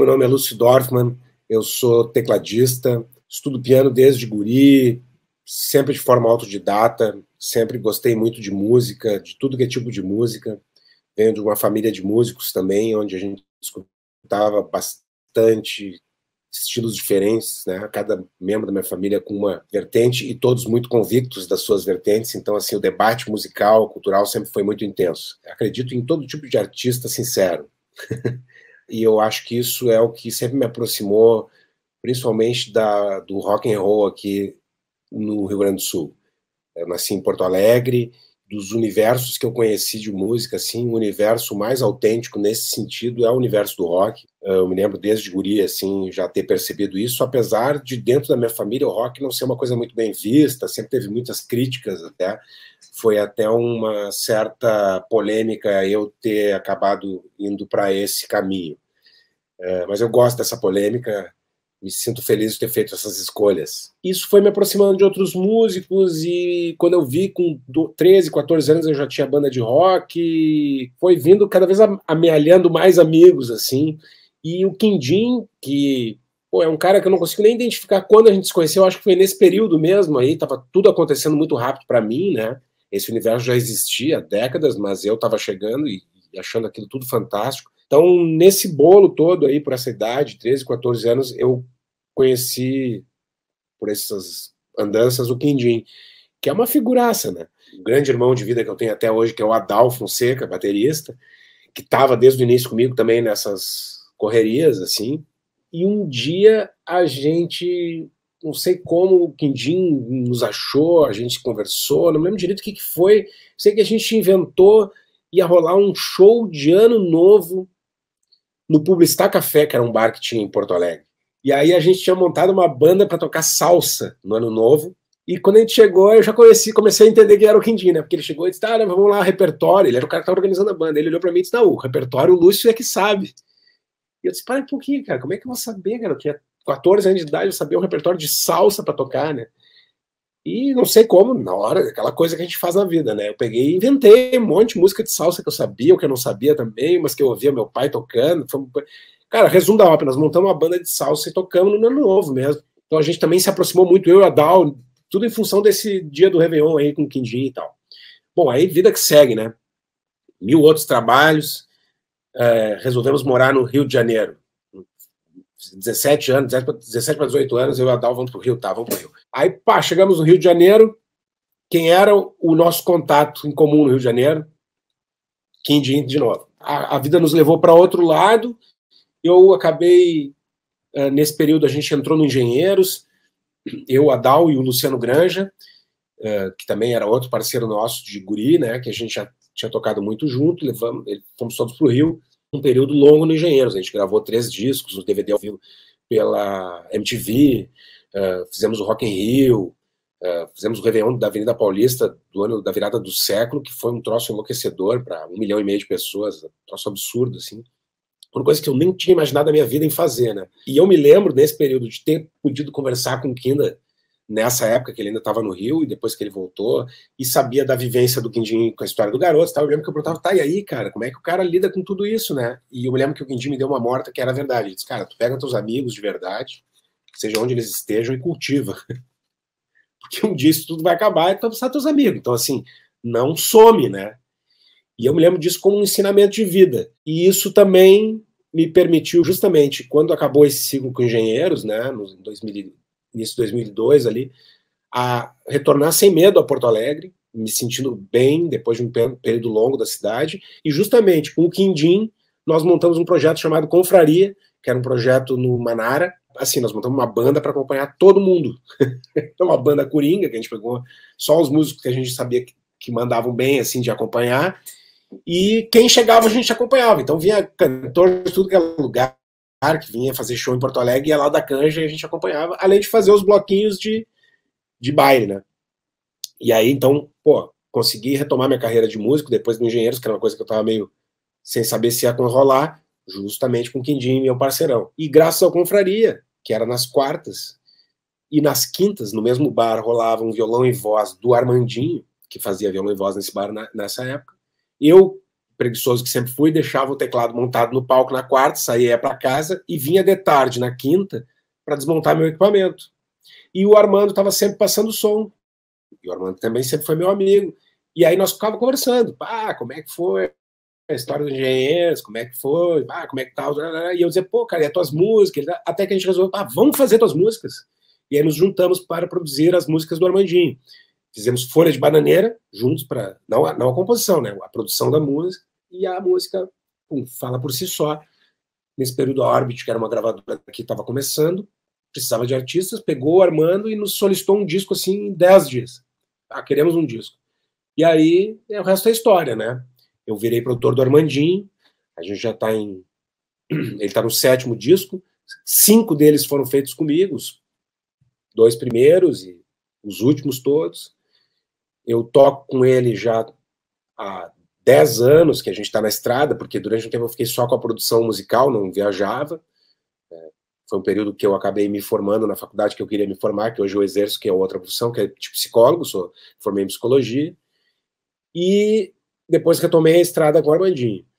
meu nome é Lúcio Dorfman, eu sou tecladista, estudo piano desde guri, sempre de forma autodidata, sempre gostei muito de música, de tudo que é tipo de música. Venho de uma família de músicos também, onde a gente escutava bastante estilos diferentes, né? Cada membro da minha família com uma vertente e todos muito convictos das suas vertentes. Então, assim, o debate musical, cultural sempre foi muito intenso. Acredito em todo tipo de artista sincero. e eu acho que isso é o que sempre me aproximou, principalmente da, do rock and roll aqui no Rio Grande do Sul. Eu nasci em Porto Alegre, dos universos que eu conheci de música, assim, o universo mais autêntico nesse sentido é o universo do rock. Eu me lembro desde guri, assim, já ter percebido isso, apesar de dentro da minha família o rock não ser uma coisa muito bem vista, sempre teve muitas críticas até. Foi até uma certa polêmica eu ter acabado indo para esse caminho. É, mas eu gosto dessa polêmica, me sinto feliz de ter feito essas escolhas. Isso foi me aproximando de outros músicos e quando eu vi com 13, 14 anos eu já tinha banda de rock, foi vindo cada vez amealhando mais amigos assim. E o Quindim, que pô, é um cara que eu não consigo nem identificar quando a gente se conheceu, acho que foi nesse período mesmo aí, tava tudo acontecendo muito rápido para mim, né? Esse universo já existia há décadas, mas eu estava chegando e achando aquilo tudo fantástico. Então, nesse bolo todo aí, por essa idade, 13, 14 anos, eu conheci, por essas andanças, o Quindim, que é uma figuraça, né? O grande irmão de vida que eu tenho até hoje, que é o Adal Fonseca, baterista, que estava desde o início comigo também nessas correrias, assim. E um dia a gente, não sei como o Quindim nos achou, a gente conversou, não lembro direito o que, que foi. Sei que a gente inventou ia rolar um show de ano novo no Publicitar Café, que era um bar que tinha em Porto Alegre. E aí a gente tinha montado uma banda para tocar salsa no ano novo. E quando a gente chegou, eu já conheci, comecei a entender que era o Quindim, né? Porque ele chegou e disse: ah né, vamos lá, repertório. Ele era o cara que estava organizando a banda. Ele olhou para mim e disse: não, o repertório, o Lúcio é que sabe. E eu disse: para um pouquinho, cara, como é que eu vou saber, cara? Eu tinha 14 anos de idade, eu sabia um repertório de salsa para tocar, né? E não sei como, na hora, aquela coisa que a gente faz na vida, né? Eu peguei e inventei um monte de música de salsa que eu sabia, ou que eu não sabia também, mas que eu ouvia meu pai tocando. Cara, resumo da ópera, nós montamos uma banda de salsa e tocamos no ano novo mesmo. Então a gente também se aproximou muito, eu e a Dal, tudo em função desse dia do Réveillon aí com o Quindim e tal. Bom, aí vida que segue, né? Mil outros trabalhos, é, resolvemos morar no Rio de Janeiro. 17 anos, 17 para 18 anos, eu e o Adal vamos para o Rio, tá, vamos para o Rio. Aí, pá, chegamos no Rio de Janeiro, quem era o nosso contato em comum no Rio de Janeiro? Kim Jin, de novo. A, a vida nos levou para outro lado, eu acabei, eh, nesse período a gente entrou no Engenheiros, eu, Adal e o Luciano Granja, eh, que também era outro parceiro nosso de guri, né, que a gente já tinha tocado muito junto, levamos, eh, fomos todos para o Rio, um período longo no Engenheiros. A gente gravou três discos, um DVD ao vivo pela MTV, uh, eh, fizemos o Rock in Rio, uh, fizemos o Réveillon da Avenida Paulista do ano da virada do século, que foi um troço enlouquecedor para um milhão e meio de pessoas, um troço absurdo, assim. Uma coisa que eu nem tinha imaginado na minha vida em fazer, né? E eu me lembro, nesse período, de ter podido conversar com o Kinda nessa época que ele ainda estava no Rio e depois que ele voltou, e sabia da vivência do Quindim com a história do garoto e Eu lembro que eu perguntava, tá, e aí, cara, como é que o cara lida com tudo isso, né? E eu lembro que o Quindim me deu uma morta que era verdade. Ele disse, cara, tu pega teus amigos de verdade, seja onde eles estejam, e cultiva. Porque um dia isso tudo vai acabar e tu vai precisar teus amigos. Então, assim, não some, né? E eu me lembro disso como um ensinamento de vida. E isso também me permitiu, justamente, quando acabou esse ciclo com engenheiros, né, em 2000, início de 2002 ali, a retornar sem medo a Porto Alegre, me sentindo bem depois de um período longo da cidade, e justamente com o Quindim nós montamos um projeto chamado Confraria, que era um projeto no Manara, assim, nós montamos uma banda para acompanhar todo mundo. então, uma banda coringa, que a gente pegou só os músicos que a gente sabia que, que mandavam bem, assim, de acompanhar, e quem chegava a gente acompanhava. Então, vinha cantor de tudo que era é lugar, que vinha fazer show em Porto Alegre, ia lá da canja e a gente acompanhava, além de fazer os bloquinhos de, de baile, né? E aí, então, pô, consegui retomar minha carreira de músico depois do Engenheiros, que era uma coisa que eu tava meio sem saber se ia rolar, justamente com o Quindim, meu parceirão. E graças ao Confraria, que era nas quartas, e nas quintas, no mesmo bar, rolava um violão e voz do Armandinho, que fazia violão e voz nesse bar na, nessa época. Eu preguiçoso que sempre fui, deixava o teclado montado no palco na quarta, saía para casa e vinha de tarde na quinta para desmontar meu equipamento. E o Armando estava sempre passando som. E o Armando também sempre foi meu amigo. E aí nós ficávamos conversando. Ah, como é que foi? a história dos engenheiros, como é que foi, ah, como é que tal, tá, e eu dizer, pô, cara, e as tuas músicas, até que a gente resolveu, ah, vamos fazer tuas músicas. E aí nos juntamos para produzir as músicas do Armandinho. Fizemos Folha de Bananeira, juntos para, não, não a composição, né, a produção da música, e a música pum, fala por si só. Nesse período, a Orbit, que era uma gravadora que estava começando, precisava de artistas, pegou Armando e nos solicitou um disco assim em 10 dias. Ah, queremos um disco. E aí, é, o resto é história, né? Eu virei produtor do Armandinho, a gente já está em. Ele está no sétimo disco, cinco deles foram feitos comigo, os dois primeiros e os últimos todos. Eu toco com ele já há 10 anos que a gente está na estrada, porque durante um tempo eu fiquei só com a produção musical, não viajava. É, foi um período que eu acabei me formando na faculdade que eu queria me formar, que hoje eu exerço, que é outra profissão, que é de psicólogo, sou, formei em psicologia. E depois retomei a estrada com o Armandinho.